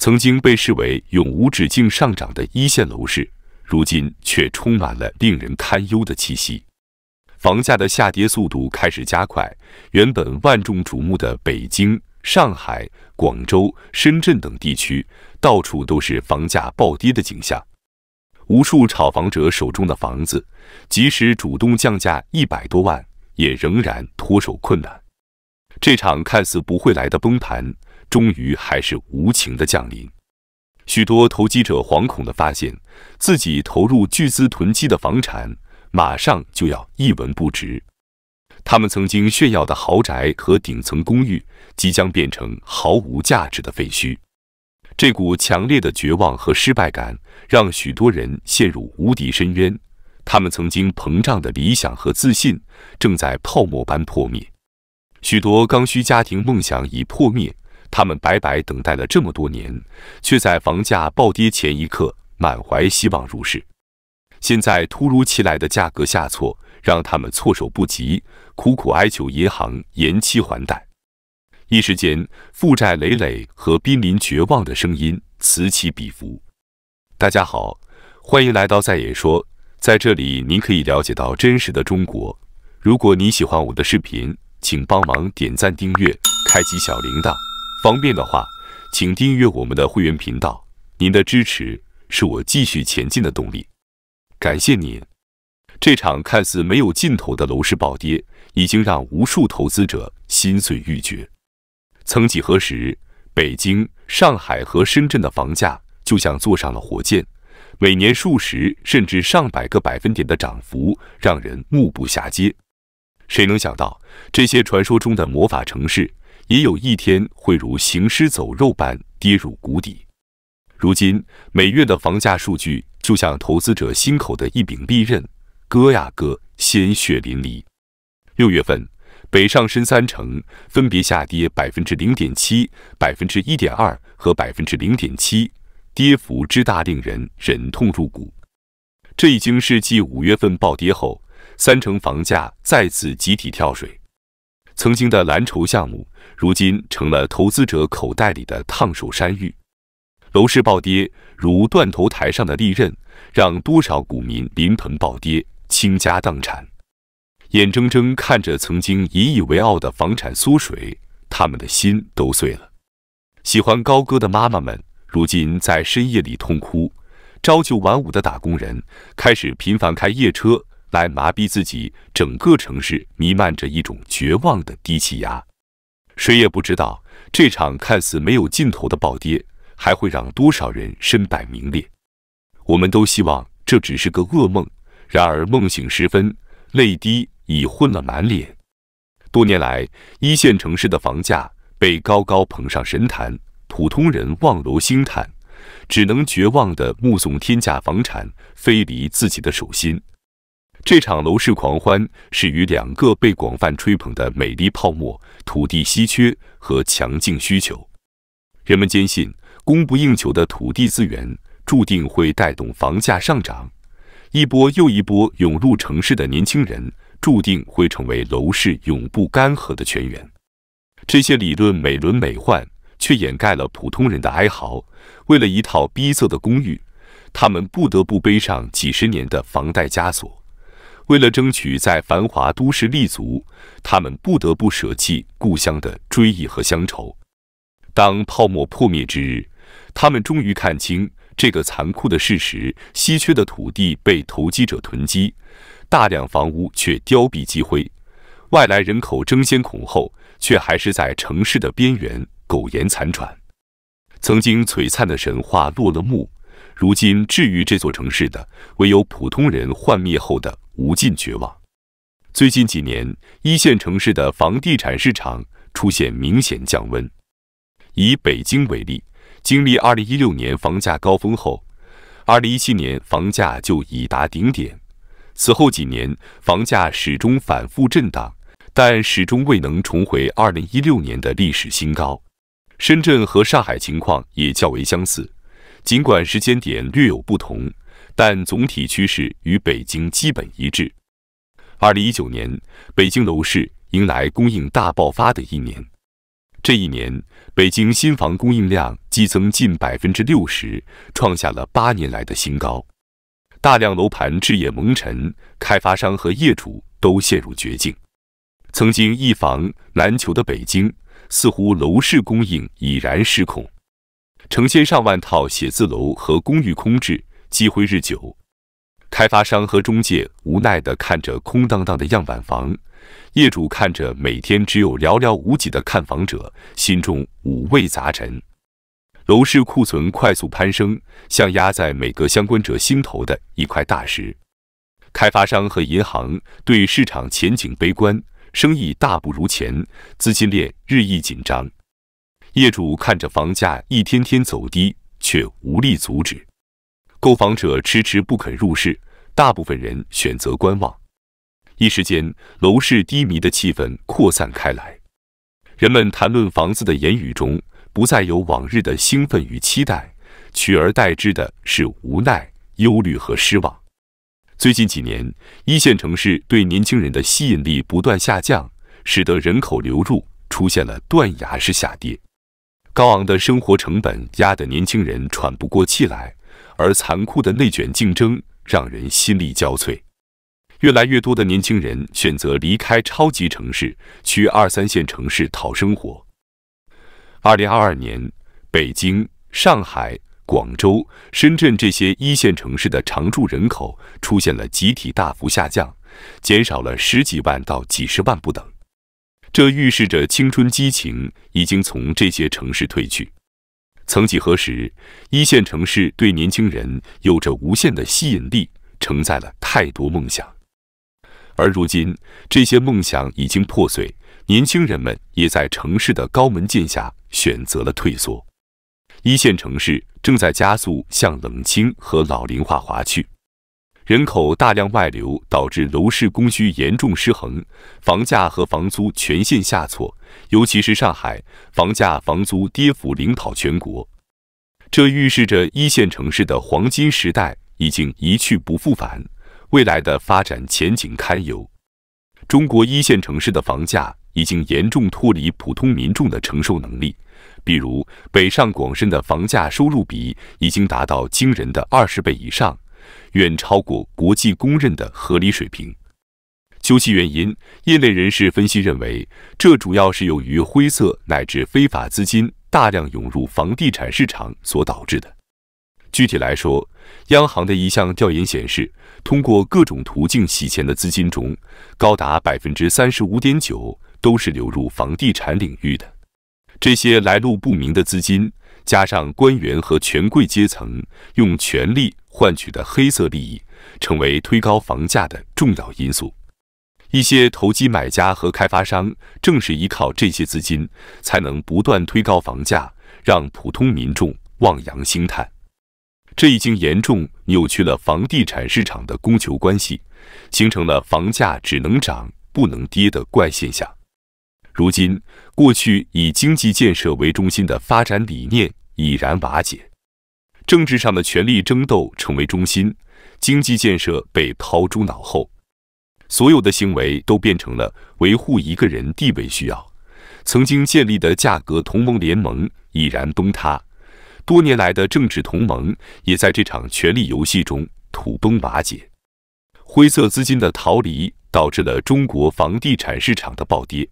曾经被视为永无止境上涨的一线楼市，如今却充满了令人堪忧的气息。房价的下跌速度开始加快，原本万众瞩目的北京、上海、广州、深圳等地区，到处都是房价暴跌的景象。无数炒房者手中的房子，即使主动降价一百多万，也仍然脱手困难。这场看似不会来的崩盘。终于还是无情的降临，许多投机者惶恐的发现自己投入巨资囤积的房产，马上就要一文不值。他们曾经炫耀的豪宅和顶层公寓，即将变成毫无价值的废墟。这股强烈的绝望和失败感，让许多人陷入无底深渊。他们曾经膨胀的理想和自信，正在泡沫般破灭。许多刚需家庭梦想已破灭。他们白白等待了这么多年，却在房价暴跌前一刻满怀希望入市。现在突如其来的价格下挫，让他们措手不及，苦苦哀求银行延期还贷。一时间，负债累累和濒临绝望的声音此起彼伏。大家好，欢迎来到在野说，在这里您可以了解到真实的中国。如果你喜欢我的视频，请帮忙点赞、订阅、开启小铃铛。方便的话，请订阅我们的会员频道。您的支持是我继续前进的动力，感谢您！这场看似没有尽头的楼市暴跌，已经让无数投资者心碎欲绝。曾几何时，北京、上海和深圳的房价就像坐上了火箭，每年数十甚至上百个百分点的涨幅，让人目不暇接。谁能想到，这些传说中的魔法城市？也有一天会如行尸走肉般跌入谷底。如今，每月的房价数据就像投资者心口的一柄利刃，割呀割，鲜血淋漓。六月份，北上深三城分别下跌百分之零点七、百分之一点二和百分之零点七，跌幅之大，令人忍痛入骨。这已经是继五月份暴跌后，三城房价再次集体跳水。曾经的蓝筹项目，如今成了投资者口袋里的烫手山芋。楼市暴跌如断头台上的利刃，让多少股民临盆暴跌，倾家荡产，眼睁睁看着曾经引以为傲的房产缩水，他们的心都碎了。喜欢高歌的妈妈们，如今在深夜里痛哭；朝九晚五的打工人，开始频繁开夜车。来麻痹自己，整个城市弥漫着一种绝望的低气压，谁也不知道这场看似没有尽头的暴跌还会让多少人身败名裂。我们都希望这只是个噩梦，然而梦醒时分，泪滴已混了满脸。多年来，一线城市的房价被高高捧上神坛，普通人望楼兴叹，只能绝望地目送天价房产飞离自己的手心。这场楼市狂欢始于两个被广泛吹捧的美丽泡沫：土地稀缺和强劲需求。人们坚信，供不应求的土地资源注定会带动房价上涨。一波又一波涌入城市的年轻人，注定会成为楼市永不干涸的泉源。这些理论美轮美奂，却掩盖了普通人的哀嚎。为了一套逼仄的公寓，他们不得不背上几十年的房贷枷锁。为了争取在繁华都市立足，他们不得不舍弃故乡的追忆和乡愁。当泡沫破灭之日，他们终于看清这个残酷的事实：稀缺的土地被投机者囤积，大量房屋却凋敝积灰，外来人口争先恐后，却还是在城市的边缘苟延残喘。曾经璀璨的神话落了幕，如今治愈这座城市的唯有普通人幻灭后的。无尽绝望。最近几年，一线城市的房地产市场出现明显降温。以北京为例，经历2016年房价高峰后，2017年房价就已达顶点，此后几年房价始终反复震荡，但始终未能重回2016年的历史新高。深圳和上海情况也较为相似，尽管时间点略有不同。但总体趋势与北京基本一致。二零一九年，北京楼市迎来供应大爆发的一年。这一年，北京新房供应量激增近百分之六十，创下了八年来的新高。大量楼盘置业蒙尘，开发商和业主都陷入绝境。曾经一房难求的北京，似乎楼市供应已然失控，成千上万套写字楼和公寓空置。积灰日久，开发商和中介无奈的看着空荡荡的样板房，业主看着每天只有寥寥无几的看房者，心中五味杂陈。楼市库存快速攀升，像压在每个相关者心头的一块大石。开发商和银行对市场前景悲观，生意大不如前，资金链日益紧张。业主看着房价一天天走低，却无力阻止。购房者迟迟不肯入市，大部分人选择观望，一时间楼市低迷的气氛扩散开来。人们谈论房子的言语中，不再有往日的兴奋与期待，取而代之的是无奈、忧虑和失望。最近几年，一线城市对年轻人的吸引力不断下降，使得人口流入出现了断崖式下跌。高昂的生活成本压得年轻人喘不过气来。而残酷的内卷竞争让人心力交瘁，越来越多的年轻人选择离开超级城市，去二三线城市讨生活。二零二二年，北京、上海、广州、深圳这些一线城市的常住人口出现了集体大幅下降，减少了十几万到几十万不等，这预示着青春激情已经从这些城市褪去。曾几何时，一线城市对年轻人有着无限的吸引力，承载了太多梦想。而如今，这些梦想已经破碎，年轻人们也在城市的高门禁下选择了退缩。一线城市正在加速向冷清和老龄化滑去。人口大量外流导致楼市供需严重失衡，房价和房租全线下挫，尤其是上海，房价、房租跌幅领跑全国。这预示着一线城市的黄金时代已经一去不复返，未来的发展前景堪忧。中国一线城市的房价已经严重脱离普通民众的承受能力，比如北上广深的房价收入比已经达到惊人的二十倍以上。远超过国际公认的合理水平。究其原因，业内人士分析认为，这主要是由于灰色乃至非法资金大量涌入房地产市场所导致的。具体来说，央行的一项调研显示，通过各种途径洗钱的资金中，高达百分之三十五点九都是流入房地产领域的。这些来路不明的资金，加上官员和权贵阶层用权力，换取的黑色利益，成为推高房价的重要因素。一些投机买家和开发商正是依靠这些资金，才能不断推高房价，让普通民众望洋兴叹。这已经严重扭曲了房地产市场的供求关系，形成了房价只能涨不能跌的怪现象。如今，过去以经济建设为中心的发展理念已然瓦解。政治上的权力争斗成为中心，经济建设被抛诸脑后，所有的行为都变成了维护一个人地位需要。曾经建立的价格同盟联盟已然崩塌，多年来的政治同盟也在这场权力游戏中土崩瓦解。灰色资金的逃离导致了中国房地产市场的暴跌。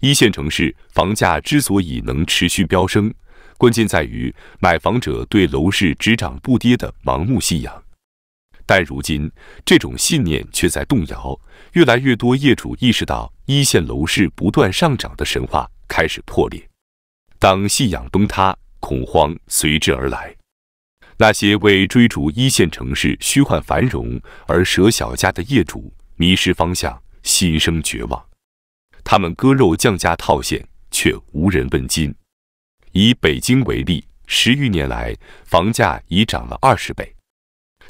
一线城市房价之所以能持续飙升。关键在于买房者对楼市只涨不跌的盲目信仰，但如今这种信念却在动摇。越来越多业主意识到，一线楼市不断上涨的神话开始破裂。当信仰崩塌，恐慌随之而来。那些为追逐一线城市虚幻繁荣而舍小家的业主迷失方向，心生绝望。他们割肉降价套现，却无人问津。以北京为例，十余年来房价已涨了二十倍。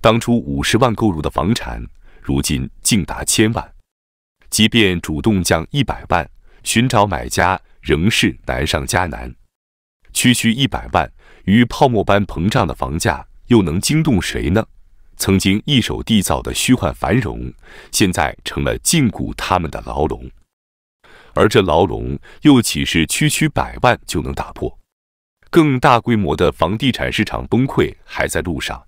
当初五十万购入的房产，如今竟达千万。即便主动降一百万，寻找买家仍是难上加难。区区一百万，与泡沫般膨胀的房价，又能惊动谁呢？曾经一手缔造的虚幻繁荣，现在成了禁锢他们的牢笼。而这牢笼，又岂是区区百万就能打破？更大规模的房地产市场崩溃还在路上。